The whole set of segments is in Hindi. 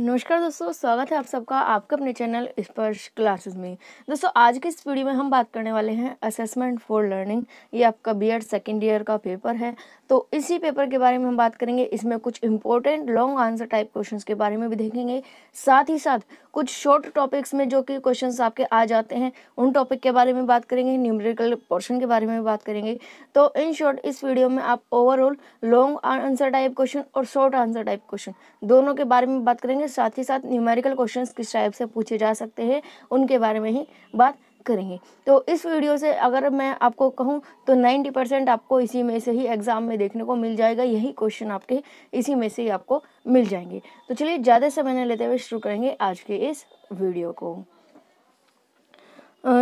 नमस्कार दोस्तों स्वागत है आप सबका आपका अपने चैनल स्पर्श क्लासेस में दोस्तों आज के इस वीडियो में हम बात करने वाले हैं असेसमेंट फॉर लर्निंग ये आपका बीएड सेकेंड ईयर का पेपर है तो इसी पेपर के बारे में हम बात करेंगे इसमें कुछ important long answer type questions के बारे में भी देखेंगे साथ ही साथ कुछ शॉर्ट टॉपिक्स में जो कि क्वेश्चन आपके आ जाते हैं उन टॉपिक के बारे में बात करेंगे न्यूमरिकल पोर्शन के बारे में बात करेंगे तो इन शॉर्ट इस वीडियो में आप overall long answer type question और शॉर्ट आंसर टाइप क्वेश्चन दोनों के बारे में बात करेंगे साथ ही साथ न्यूमेरिकल क्वेश्चन किस टाइप से पूछे जा सकते हैं उनके बारे में ही बात करेंगे तो इस वीडियो से अगर मैं आपको कहूं तो 90 परसेंट आपको इसी में से ही एग्ज़ाम में देखने को मिल जाएगा यही क्वेश्चन आपके इसी में से ही आपको मिल जाएंगे तो चलिए ज़्यादा समय न लेते हुए शुरू करेंगे आज के इस वीडियो को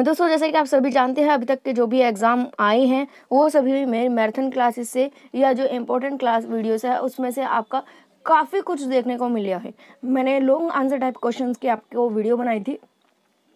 दोस्तों जैसे कि आप सभी जानते हैं अभी तक के जो भी एग्ज़ाम आए हैं वो सभी मेरे मैराथन क्लासेस से या जो इम्पोर्टेंट क्लास वीडियोस है उसमें से आपका काफ़ी कुछ देखने को मिला है मैंने लॉन्ग आंसर टाइप क्वेश्चन की आपको वीडियो बनाई थी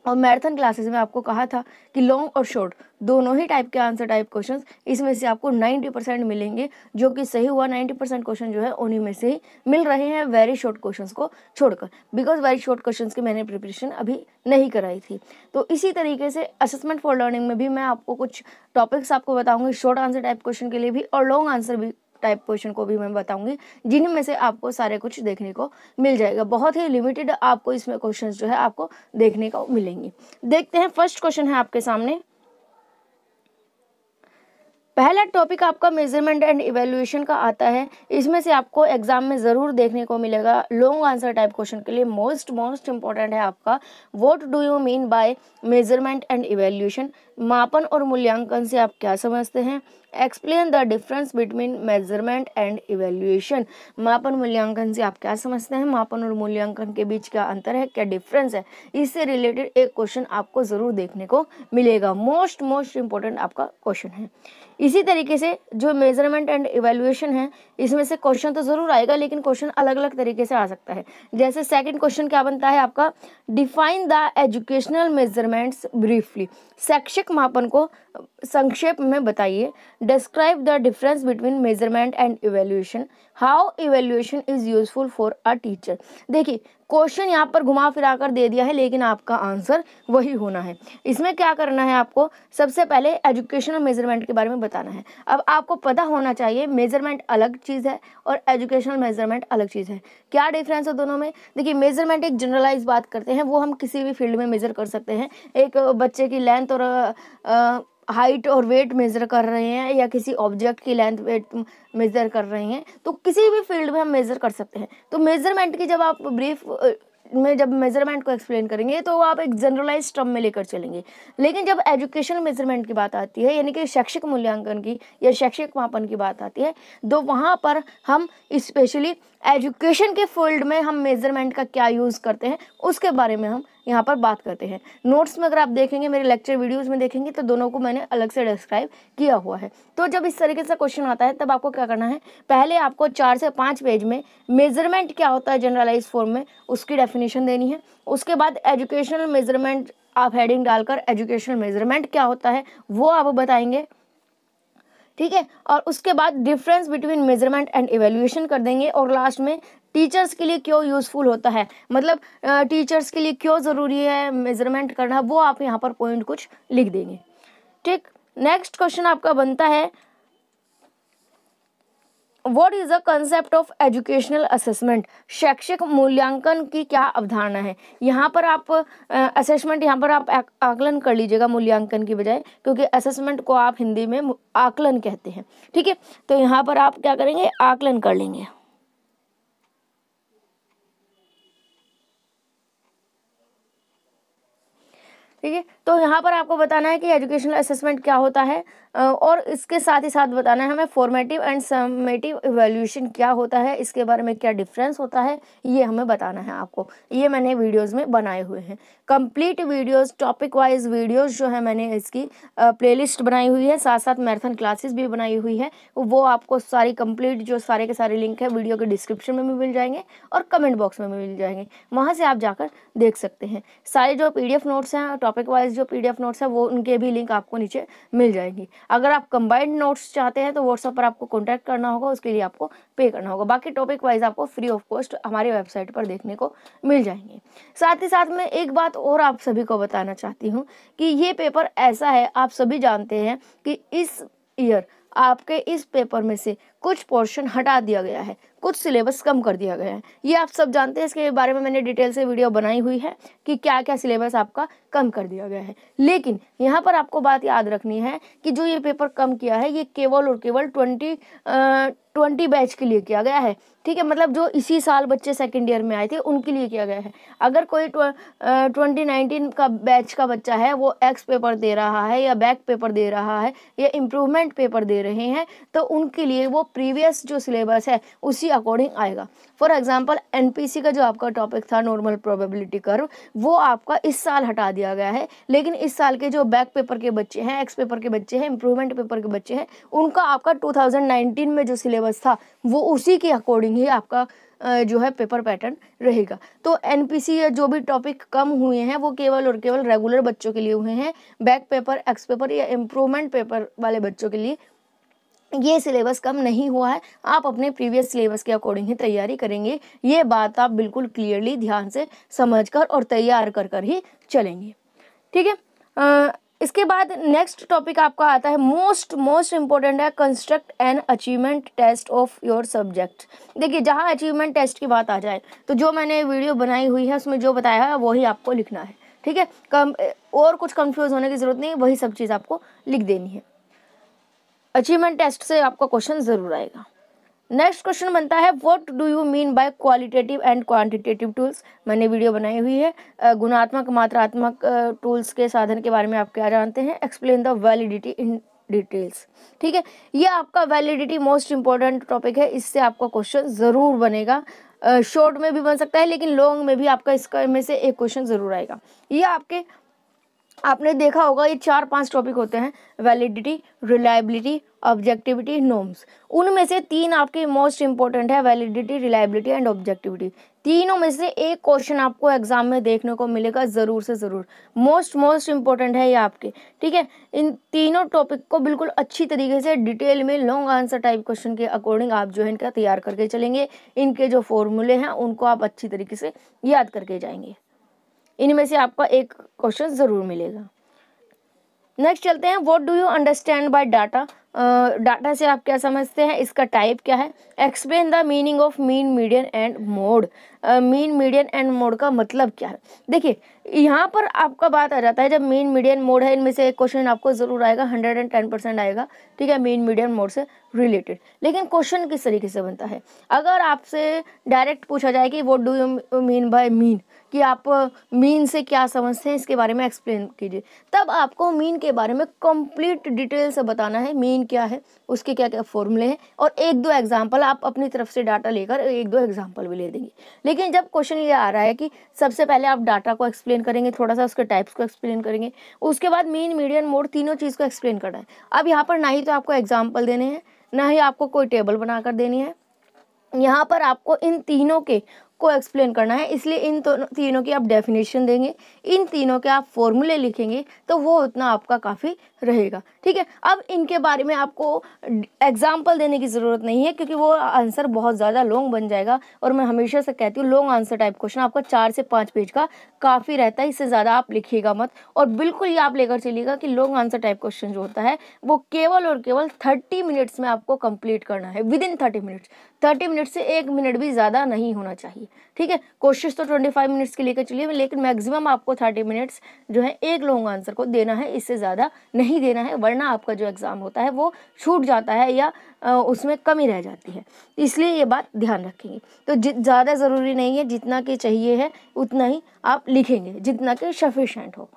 और मैराथन क्लासेस में आपको कहा था कि लॉन्ग और शॉर्ट दोनों ही टाइप के आंसर टाइप क्वेश्चंस इसमें से आपको 90 परसेंट मिलेंगे जो कि सही हुआ 90 परसेंट क्वेश्चन जो है उन्हीं में से ही मिल रहे हैं वेरी शॉर्ट क्वेश्चंस को छोड़कर बिकॉज वेरी शॉर्ट क्वेश्चंस की मैंने प्रिपरेशन अभी नहीं कराई थी तो इसी तरीके से असेसमेंट फॉर लर्निंग में भी मैं आपको कुछ टॉपिक्स आपको बताऊँगी शॉर्ट आंसर टाइप क्वेश्चन के लिए भी और लॉन्ग आंसर भी टाइप क्वेश्चन को भी मैं बताऊंगी जिनमें से आपको सारे कुछ देखने को मिल जाएगा बहुत ही लिमिटेड आपको इसमें क्वेश्चन जो है आपको देखने को मिलेंगे देखते हैं फर्स्ट क्वेश्चन है आपके सामने पहला टॉपिक आपका मेजरमेंट एंड इवेल्युएशन का आता है इसमें से आपको एग्जाम में ज़रूर देखने को मिलेगा लॉन्ग आंसर टाइप क्वेश्चन के लिए मोस्ट मोस्ट इंपॉर्टेंट है आपका what do you mean by measurement and evaluation मापन और मूल्यांकन से आप क्या समझते हैं explain the difference between measurement and evaluation मापन मूल्यांकन से आप क्या समझते हैं मापन और मूल्यांकन के बीच क्या अंतर है क्या डिफरेंस है इससे रिलेटेड एक क्वेश्चन आपको ज़रूर देखने को मिलेगा मोस्ट मोस्ट इम्पोर्टेंट आपका क्वेश्चन है इसी तरीके से जो मेजरमेंट एंड इवेल्युएशन है इसमें से क्वेश्चन तो ज़रूर आएगा लेकिन क्वेश्चन अलग अलग तरीके से आ सकता है जैसे सेकेंड क्वेश्चन क्या बनता है आपका define the educational measurements briefly शैक्षिक मापन को संक्षेप में बताइए describe the difference between measurement and evaluation how evaluation is useful for a teacher देखिए क्वेश्चन यहाँ पर घुमा फिरा कर दे दिया है लेकिन आपका आंसर वही होना है इसमें क्या करना है आपको सबसे पहले एजुकेशनल मेजरमेंट के बारे में बताना है अब आपको पता होना चाहिए मेजरमेंट अलग चीज़ है और एजुकेशनल मेजरमेंट अलग चीज़ है क्या डिफरेंस है दोनों में देखिए मेजरमेंट एक जनरलाइज बात करते हैं वो हम किसी भी फील्ड में मेजर कर सकते हैं एक बच्चे की लेंथ और आ, हाइट और वेट मेज़र कर रहे हैं या किसी ऑब्जेक्ट की लेंथ वेट मेज़र कर रहे हैं तो किसी भी फील्ड में हम मेज़र कर सकते हैं तो मेज़रमेंट की जब आप ब्रीफ में जब मेज़रमेंट को एक्सप्लेन करेंगे तो आप एक जनरलाइज टर्म में लेकर चलेंगे लेकिन जब एजुकेशनल मेज़रमेंट की बात आती है यानी कि शैक्षिक मूल्यांकन की या शैक्षिक मापन की बात आती है तो वहाँ पर हम स्पेशली एजुकेशन के फील्ड में हम मेज़रमेंट का क्या यूज़ करते हैं उसके बारे में हम यहाँ पर बात करते हैं नोट्स में अगर आप देखेंगे मेरे लेक्चर वीडियोस में देखेंगे तो दोनों को मैंने अलग से डिस्क्राइब किया हुआ है तो जब इस तरीके से क्वेश्चन आता है तब आपको क्या करना है पहले आपको चार से पाँच पेज में मेजरमेंट क्या होता है जनरलाइज फॉर्म में उसकी डेफिनेशन देनी है उसके बाद एजुकेशनल मेजरमेंट आप हेडिंग डालकर एजुकेशनल मेजरमेंट क्या होता है वो आप बताएंगे ठीक है और उसके बाद difference between measurement and evaluation कर देंगे और लास्ट में टीचर्स के लिए क्यों यूज़फुल होता है मतलब टीचर्स के लिए क्यों ज़रूरी है मेज़रमेंट करना वो आप यहाँ पर पॉइंट कुछ लिख देंगे ठीक नेक्स्ट क्वेश्चन आपका बनता है what is the concept of educational assessment शैक्षिक मूल्यांकन की क्या अवधारणा है यहाँ पर आप असेसमेंट यहाँ पर आप आकलन कर लीजिएगा मूल्यांकन की बजाय क्योंकि असेसमेंट को आप हिंदी में आकलन कहते हैं ठीक है तो यहाँ पर आप क्या करेंगे आकलन कर लेंगे ठीक है तो यहाँ पर आपको बताना है कि एजुकेशनल असेसमेंट क्या होता है और इसके साथ ही साथ बताना है हमें फॉर्मेटिव एंड समेटिव इवेल्यूशन क्या होता है इसके बारे में क्या डिफरेंस होता है ये हमें बताना है आपको ये मैंने वीडियोस में बनाए हुए हैं complete videos topic wise videos जो है मैंने इसकी प्लेलिस्ट बनाई हुई है साथ साथ मैराथन क्लासेस भी बनाई हुई है वो आपको सारी कंप्लीट जो सारे के सारे लिंक है वीडियो के डिस्क्रिप्शन में भी मिल जाएंगे और कमेंट बॉक्स में भी मिल जाएंगे वहाँ से आप जाकर देख सकते हैं सारे जो पी नोट्स हैं टॉपिक वाइज जो पीडीएफ नोट्स है वो उनके भी लिंक आपको नीचे मिल जाएंगी अगर आप कंबाइंड नोट्स चाहते हैं तो व्हाट्सअप पर आपको कॉन्टैक्ट करना होगा उसके लिए आपको पे करना होगा बाकी टॉपिक वाइज आपको फ्री ऑफ कॉस्ट हमारी वेबसाइट पर देखने को मिल जाएंगे साथ ही साथ मैं एक बात और आप सभी को बताना चाहती हूँ कि ये पेपर ऐसा है आप सभी जानते हैं कि इस ईयर आपके इस पेपर में से कुछ पोर्शन हटा दिया गया है कुछ सिलेबस कम कर दिया गया है ये आप सब जानते हैं इसके बारे में मैंने डिटेल से वीडियो बनाई हुई है कि क्या क्या सिलेबस आपका कम कर दिया गया है लेकिन यहाँ पर आपको बात याद रखनी है कि जो ये पेपर कम किया है ये केवल और केवल ट्वेंटी ट्वेंटी बैच के लिए किया गया है ठीक है मतलब जो इसी साल बच्चे सेकेंड ईयर में आए थे उनके लिए किया गया है अगर कोई ट्वेंटी नाइनटीन का बैच का बच्चा है वो एक्स पेपर दे रहा है या बैक पेपर दे रहा है या इम्प्रूवमेंट पेपर दे रहे हैं तो उनके लिए वो प्रीवियस जो सिलेबस है उसी अकॉर्डिंग आएगा फॉर एग्जाम्पल एन का जो आपका टॉपिक था नॉर्मल प्रोबेबिलिटी कर्व वो आपका इस साल हटा दिया गया है लेकिन इस साल के जो बैक पेपर के बच्चे हैं एक्स पेपर के बच्चे हैं इंप्रूवमेंट पेपर के बच्चे हैं उनका आपका 2019 में जो सिलेबस था वो उसी के अकॉर्डिंग ही आपका जो है पेपर पैटर्न रहेगा तो एन या जो भी टॉपिक कम हुए हैं वो केवल और केवल रेगुलर बच्चों के लिए हुए हैं बैक पेपर एक्स पेपर या इम्प्रूवमेंट पेपर वाले बच्चों के लिए ये सिलेबस कम नहीं हुआ है आप अपने प्रीवियस सिलेबस के अकॉर्डिंग ही तैयारी करेंगे ये बात आप बिल्कुल क्लियरली ध्यान से समझकर और तैयार कर कर ही चलेंगे ठीक है इसके बाद नेक्स्ट टॉपिक आपका आता है मोस्ट मोस्ट इम्पोर्टेंट है construct an achievement test of your subject देखिए जहाँ अचीवमेंट टेस्ट की बात आ जाए तो जो मैंने वीडियो बनाई हुई है उसमें जो बताया है वही आपको लिखना है ठीक है कम और कुछ कंफ्यूज होने की ज़रूरत नहीं वही सब चीज़ आपको लिख देनी है अचीवमेंट टेस्ट से आपका क्वेश्चन ज़रूर आएगा नेक्स्ट क्वेश्चन बनता है what do you mean by qualitative and quantitative tools मैंने वीडियो बनाई हुई है गुणात्मक मात्रात्मक टूल्स के साधन के बारे में आप क्या जानते हैं explain the validity in details ठीक है ये आपका वैलिडिटी मोस्ट इंपॉर्टेंट टॉपिक है इससे आपका क्वेश्चन ज़रूर बनेगा शॉर्ट में भी बन सकता है लेकिन लॉन्ग में भी आपका इसका में से एक क्वेश्चन ज़रूर आएगा ये आपके आपने देखा होगा ये चार पांच टॉपिक होते हैं वैलिडिटी रिलायबिलिटी ऑब्जेक्टिविटी नोम्स उनमें से तीन आपके मोस्ट इंपॉर्टेंट है वैलिडिटी रिलायबिलिटी एंड ऑब्जेक्टिविटी तीनों में से एक क्वेश्चन आपको एग्जाम में देखने को मिलेगा ज़रूर से ज़रूर मोस्ट मोस्ट इंपॉर्टेंट है ये आपके ठीक है इन तीनों टॉपिक को बिल्कुल अच्छी तरीके से डिटेल में लॉन्ग आंसर टाइप क्वेश्चन के अकॉर्डिंग आप जो है इनका तैयार करके चलेंगे इनके जो फॉर्मूले हैं उनको आप अच्छी तरीके से याद करके जाएंगे इनमें से आपका एक क्वेश्चन ज़रूर मिलेगा नेक्स्ट चलते हैं what do you understand by data data से आप क्या समझते हैं इसका टाइप क्या है explain the meaning of mean median and mode mean median and mode का मतलब क्या है देखिए यहाँ पर आपका बात आ जाता है जब मीन मीडियन मोड है इनमें से एक क्वेश्चन आपको ज़रूर आएगा हंड्रेड एंड टेन परसेंट आएगा ठीक है मीन मीडियन मोड से रिलेटेड लेकिन क्वेश्चन किस तरीके से बनता है अगर आपसे डायरेक्ट पूछा जाए कि what do you mean by mean कि आप मीन से क्या समझते हैं इसके बारे में एक्सप्लेन कीजिए तब आपको मीन के बारे में कंप्लीट डिटेल से बताना है मीन क्या है उसके क्या क्या फॉर्मूले हैं और एक दो एग्जाम्पल आप अपनी तरफ से डाटा लेकर एक दो एग्जाम्पल भी ले देंगे लेकिन जब क्वेश्चन ये आ रहा है कि सबसे पहले आप डाटा को एक्सप्लेन करेंगे थोड़ा सा उसके टाइप्स को एक्सप्लेन करेंगे उसके बाद मीन मीडियन मोड तीनों चीज़ को एक्सप्लेन करना है अब यहाँ पर ना ही तो आपको एग्जाम्पल देने हैं ना ही आपको कोई टेबल बनाकर देनी है यहाँ पर आपको इन तीनों के को एक्सप्लेन करना है इसलिए इन दोनों तो, तीनों की आप डेफिनेशन देंगे इन तीनों के आप फॉर्मूले लिखेंगे तो वो उतना आपका काफ़ी रहेगा ठीक है अब इनके बारे में आपको एग्जाम्पल देने की ज़रूरत नहीं है क्योंकि वो आंसर बहुत ज़्यादा लॉन्ग बन जाएगा और मैं हमेशा से कहती हूँ लॉन्ग आंसर टाइप क्वेश्चन आपका चार से पाँच पेज का काफ़ी रहता है इससे ज़्यादा आप लिखिएगा मत और बिल्कुल ये आप लेकर चलिएगा कि लॉन्ग आंसर टाइप क्वेश्चन जो होता है वो केवल और केवल थर्टी मिनट्स में आपको कंप्लीट करना है within thirty minutes thirty minute से एक मिनट भी ज़्यादा नहीं होना चाहिए ठीक है कोशिश तो ट्वेंटी फाइव मिनट्स के लेकर चलिए लेकिन मैक्सिमम आपको थर्टी मिनट्स जो है एक लॉन्ग आंसर को देना है इससे ज़्यादा नहीं देना है वरना आपका जो एग्ज़ाम होता है वो छूट जाता है या उसमें कमी रह जाती है इसलिए ये बात ध्यान रखेंगे तो ज़्यादा ज़रूरी नहीं है जितना के चाहिए है उतना ही आप लिखेंगे जितना के सफिशेंट हो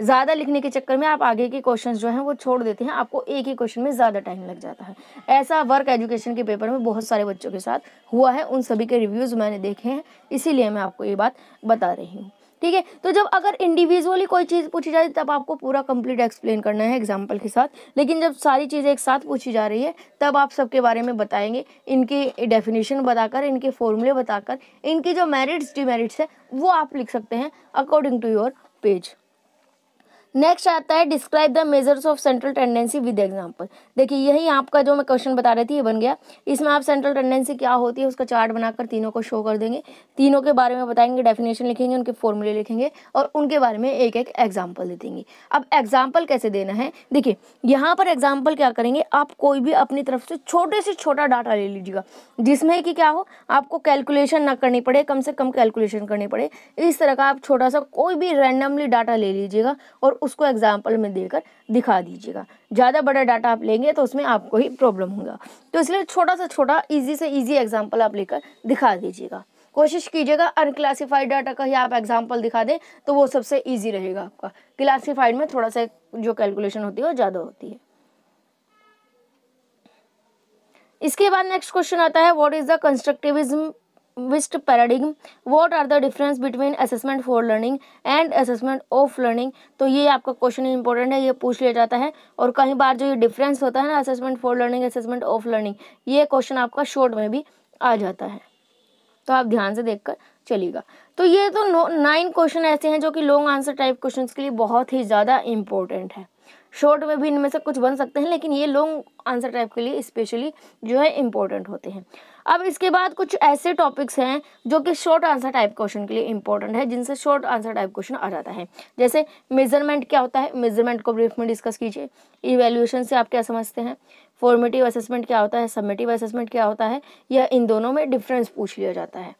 ज़्यादा लिखने के चक्कर में आप आगे के क्वेश्चन जो हैं वो छोड़ देते हैं आपको एक ही क्वेश्चन में ज़्यादा टाइम लग जाता है ऐसा वर्क एजुकेशन के पेपर में बहुत सारे बच्चों के साथ हुआ है उन सभी के रिव्यूज़ मैंने देखे हैं इसीलिए मैं आपको ये बात बता रही हूँ ठीक है तो जब अगर इंडिविजुअली कोई चीज़ पूछी जाए तब आपको पूरा कंप्लीट एक्सप्लेन करना है एग्जाम्पल के साथ लेकिन जब सारी चीज़ें एक साथ पूछी जा रही है तब आप सबके बारे में बताएंगे इनके डेफिनेशन बताकर इनके फॉर्मूले बताकर इनकी जो मेरिट्स डिमेरिट्स है वो आप लिख सकते हैं according to your page next आता है describe the measures of central tendency with example देखिए यही आपका जो मैं क्वेश्चन बता रही थी ये बन गया इसमें आप सेंट्रल टेंडेंसी क्या होती है उसका चार्ट बनाकर तीनों को शो कर देंगे तीनों के बारे में बताएंगे डेफिनेशन लिखेंगे उनके फॉर्मूले लिखेंगे और उनके बारे में एक एक एग्जाम्पल दे देंगे अब एग्जाम्पल कैसे देना है देखिए यहाँ पर एग्जाम्पल क्या करेंगे आप कोई भी अपनी तरफ से छोटे से छोटा डाटा ले लीजिएगा जिसमें कि क्या हो आपको कैलकुलेशन ना करनी पड़े कम से कम कैलकुलेशन करनी पड़े इस तरह का आप छोटा सा कोई भी रैंडमली डाटा ले लीजिएगा और उसको एग्जाम्पल में देकर दिखा दीजिएगा ज़्यादा बड़ा डाटा आप लेंगे तो उसमें आपको ही प्रॉब्लम होगा तो इसलिए छोटा सा छोटा ईजी से ईजी एग्जाम्पल आप लेकर दिखा दीजिएगा कोशिश कीजिएगा अनक्लासीफाइड डाटा का ही आप एग्जाम्पल दिखा दें तो वो सबसे ईजी रहेगा आपका क्लासीफाइड में थोड़ा सा जो कैलकुलेशन होती है वो ज़्यादा होती है इसके बाद नेक्स्ट क्वेश्चन आता है व्हाट इज द कंस्ट्रक्टिविज्म विस्ट paradigm what are the difference between assessment for learning and assessment of learning तो ये आपका क्वेश्चन इंपॉर्टेंट है ये पूछ लिया जाता है और कहीं बार जो ये डिफरेंस होता है ना assessment for learning assessment of learning ये क्वेश्चन आपका शॉर्ट में भी आ जाता है तो आप ध्यान से देख कर चलिएगा तो ये तो नाइन क्वेश्चन ऐसे हैं जो कि लॉन्ग आंसर टाइप क्वेश्चन के लिए बहुत ही ज़्यादा इम्पोर्टेंट है शॉर्ट में भी इनमें से कुछ बन सकते हैं लेकिन ये लॉन्ग आंसर टाइप के लिए स्पेशली जो है इम्पोर्टेंट होते हैं अब इसके बाद कुछ ऐसे टॉपिक्स हैं जो कि शॉर्ट आंसर टाइप क्वेश्चन के लिए इंपॉर्टेंट है जिनसे शॉर्ट आंसर टाइप क्वेश्चन आ जाता है जैसे मेजरमेंट क्या होता है मेजरमेंट को ब्रीफ में डिस्कस कीजिए इवेल्यूशन से आप क्या समझते हैं फॉर्मेटिव असेसमेंट क्या होता है सबमेटिव असेसमेंट क्या होता है या इन दोनों में डिफरेंस पूछ लिया जाता है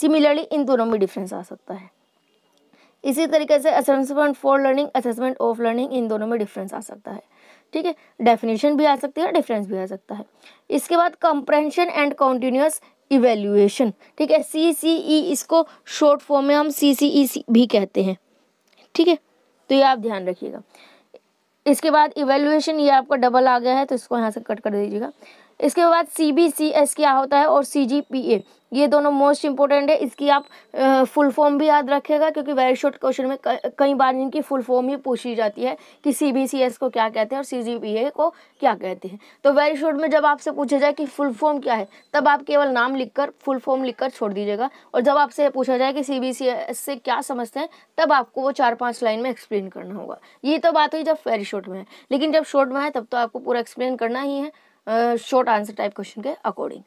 सिमिलरली इन दोनों में डिफरेंस आ सकता है इसी तरीके से assessment for learning assessment of learning इन दोनों में डिफरेंस आ सकता है ठीक है डेफिनेशन भी आ सकती है डिफरेंस भी आ सकता है इसके बाद कंप्रेंशन एंड कॉन्टीन्यूस इवेल्यूएशन ठीक है सी सी ई इसको शॉर्ट फॉर्म में हम सी सी ई भी कहते हैं ठीक है तो ये आप ध्यान रखिएगा इसके बाद इवेल्यूएशन ये आपका डबल आ गया है तो इसको यहाँ से कट कर दीजिएगा इसके बाद सी बी सी एस क्या होता है और सी जी पी ए ये दोनों मोस्ट इंपॉर्टेंट है इसकी आप फुल फॉर्म भी याद रखेगा क्योंकि वेरी शॉर्ट क्वेश्चन में कई बार इनकी फुल फॉर्म ही पूछी जाती है कि सी बी सी एस को क्या कहते हैं और सी जी पी ए को क्या कहते हैं तो वेरी शॉर्ट में जब आपसे पूछा जाए कि फुल फॉर्म क्या है तब आप केवल नाम लिख कर फुल फॉर्म लिख कर छोड़ दीजिएगा और जब आपसे पूछा जाए कि सी बी सी एस से क्या समझते हैं तब आपको वो चार पाँच लाइन में एक्सप्लेन करना होगा ये तो बात हुई जब वेरी शॉर्ट में है लेकिन जब शॉर्ट में है तब तो आपको पूरा एक्सप्लेन करना ही है शॉर्ट आंसर टाइप क्वेश्चन के अकॉर्डिंग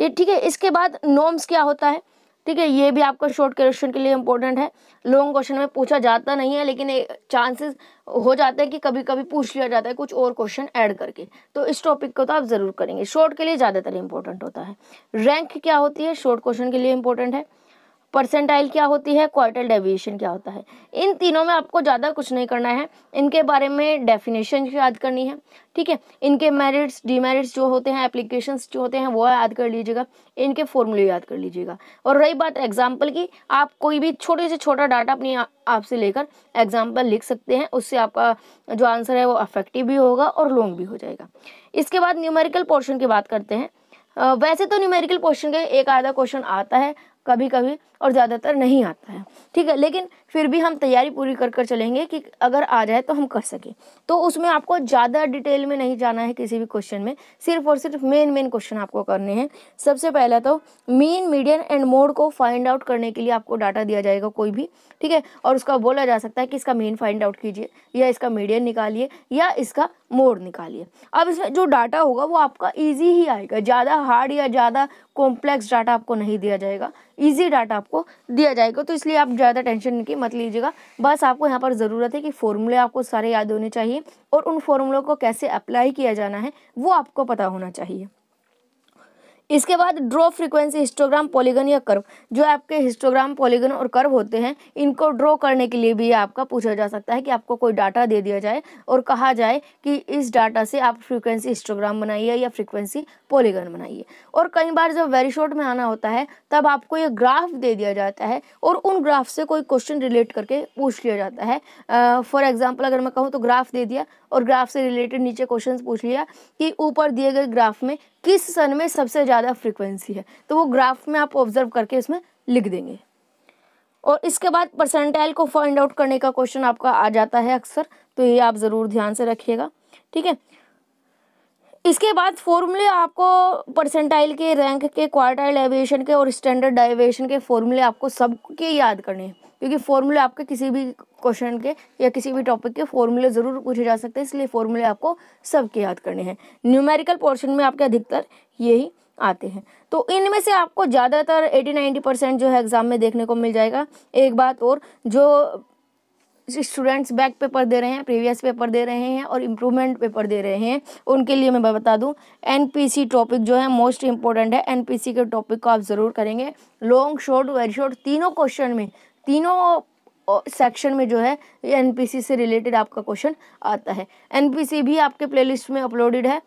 ये ठीक है इसके बाद नॉर्म्स क्या होता है ठीक है ये भी आपका शॉर्ट क्वेश्चन के लिए इंपॉर्टेंट है लॉन्ग क्वेश्चन में पूछा जाता नहीं है लेकिन चांसेस हो जाते हैं कि कभी कभी पूछ लिया जाता है कुछ और क्वेश्चन ऐड करके तो इस टॉपिक को तो आप ज़रूर करेंगे शॉर्ट के लिए ज़्यादातर इंपॉर्टेंट होता है रैंक क्या होती है शॉर्ट क्वेश्चन के लिए इंपॉर्टेंट है परसेंटाइल क्या होती है क्वार्टल डेविएशन क्या होता है इन तीनों में आपको ज़्यादा कुछ नहीं करना है इनके बारे में डेफिनेशन याद करनी है ठीक है इनके मेरिट्स डीमेरिट्स जो होते हैं एप्लीकेशन जो होते हैं वो याद कर लीजिएगा इनके फॉर्मूले याद कर लीजिएगा और रही बात एग्जाम्पल की आप कोई भी छोटे से छोटा डाटा अपनी आपसे लेकर एग्जाम्पल लिख सकते हैं उससे आपका जो आंसर है वो अफेक्टिव भी होगा और लॉन्ग भी हो जाएगा इसके बाद न्यूमेरिकल पोर्शन की बात करते हैं वैसे तो न्यूमेरिकल क्वेश्चन के एक आधा क्वेश्चन आता है कभी कभी और ज़्यादातर नहीं आता है ठीक है लेकिन फिर भी हम तैयारी पूरी कर कर चलेंगे कि अगर आ जाए तो हम कर सकें तो उसमें आपको ज़्यादा डिटेल में नहीं जाना है किसी भी क्वेश्चन में सिर्फ और सिर्फ मेन मेन क्वेश्चन आपको करने हैं सबसे पहला तो मेन मीडियन एंड मोड को फाइंड आउट करने के लिए आपको डाटा दिया जाएगा कोई भी ठीक है और उसका बोला जा सकता है कि इसका मेन फाइंड आउट कीजिए या इसका मीडियन निकालिए या इसका मोड निकालिए अब इसमें जो डाटा होगा वो आपका ईजी ही आएगा ज़्यादा हार्ड या ज़्यादा कॉम्प्लेक्स डाटा आपको नहीं दिया जाएगा ईजी डाटा आपको दिया जाएगा तो इसलिए आप ज़्यादा टेंशन की मत लीजिएगा बस आपको यहाँ पर ज़रूरत है कि फॉर्मूले आपको सारे याद होने चाहिए और उन फॉर्मूलों को कैसे अप्लाई किया जाना है वो आपको पता होना चाहिए इसके बाद ड्रॉ फ्रीक्वेंसी हिस्टोग्राम पॉलीगन या कर्व जो आपके हिस्टोग्राम पॉलीगन और कर्व होते हैं इनको ड्रॉ करने के लिए भी आपका पूछा जा सकता है कि आपको कोई डाटा दे दिया जाए और कहा जाए कि इस डाटा से आप फ्रीक्वेंसी हिस्टोग्राम बनाइए या फ्रीक्वेंसी पॉलीगन बनाइए और कई बार जब वेरी शॉर्ट में आना होता है तब आपको ये ग्राफ दे दिया जाता है और उन ग्राफ से कोई क्वेश्चन रिलेट करके पूछ लिया जाता है फॉर uh, एग्जाम्पल अगर मैं कहूँ तो ग्राफ दे दिया और ग्राफ से रिलेटेड नीचे क्वेश्चन पूछ लिया कि ऊपर दिए गए ग्राफ में किस सन में सबसे ज़्यादा फ्रीक्वेंसी है तो वो ग्राफ में आप ऑब्जर्व करके इसमें लिख देंगे और इसके बाद परसेंटाइल को फाइंड आउट करने का क्वेश्चन आपका आ जाता है अक्सर तो ये आप ज़रूर ध्यान से रखिएगा ठीक है इसके बाद फॉर्मूले आपको परसेंटाइल के रैंक के क्वार्टाइल एविएशन के और स्टैंडर्ड डाइवेशन के फॉर्मूले आपको सबके याद करने हैं क्योंकि फॉर्मूले आपके किसी भी क्वेश्चन के या किसी भी टॉपिक के फॉर्मूले ज़रूर पूछे जा सकते हैं इसलिए फॉर्मूले आपको सबके याद करने हैं न्यूमेरिकल पोर्शन में आपके अधिकतर यही आते हैं तो इनमें से आपको ज्यादातर एटी नाइन्टी परसेंट जो है एग्ज़ाम में देखने को मिल जाएगा एक बात और जो स्टूडेंट्स बैक पेपर दे रहे हैं प्रीवियस पेपर दे रहे हैं और इम्प्रूवमेंट पेपर दे रहे हैं उनके लिए मैं बता दूं एनपीसी टॉपिक जो है मोस्ट इंपॉर्टेंट है एनपीसी के टॉपिक को आप ज़रूर करेंगे लॉन्ग शॉर्ट वेरी शॉर्ट तीनों क्वेश्चन में तीनों सेक्शन में जो है ये से रिलेटेड आपका क्वेश्चन आता है एन भी आपके प्लेलिस्ट में अपलोडेड है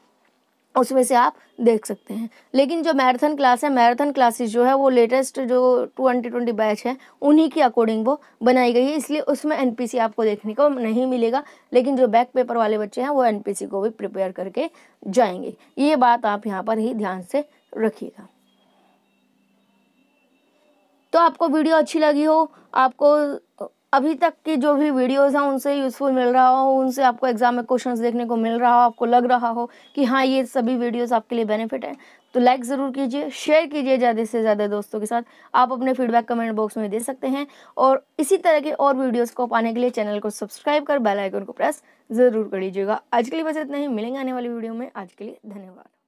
उसमें से आप देख सकते हैं लेकिन जो मैराथन क्लास है मैराथन क्लासेस जो है वो लेटेस्ट जो 2020 बैच है उन्हीं के अकॉर्डिंग वो बनाई गई है इसलिए उसमें एनपीसी आपको देखने को नहीं मिलेगा लेकिन जो बैक पेपर वाले बच्चे हैं वो एनपीसी को भी प्रिपेयर करके जाएंगे ये बात आप यहाँ पर ही ध्यान से रखिएगा तो आपको वीडियो अच्छी लगी हो आपको अभी तक की जो भी वीडियोस हैं उनसे यूज़फुल मिल रहा हो उनसे आपको एग्ज़ाम में क्वेश्चंस देखने को मिल रहा हो आपको लग रहा हो कि हाँ ये सभी वीडियोस आपके लिए बेनिफिट हैं तो लाइक ज़रूर कीजिए शेयर कीजिए ज़्यादा से ज़्यादा दोस्तों के साथ आप अपने फीडबैक कमेंट बॉक्स में दे सकते हैं और इसी तरह के और वीडियोज़ को पाने के लिए चैनल को सब्सक्राइब कर बेलाइकन को प्रेस ज़रूर कर लीजिएगा आज के लिए बस इतना ही मिलेंगे आने वाली वीडियो में आज के लिए धन्यवाद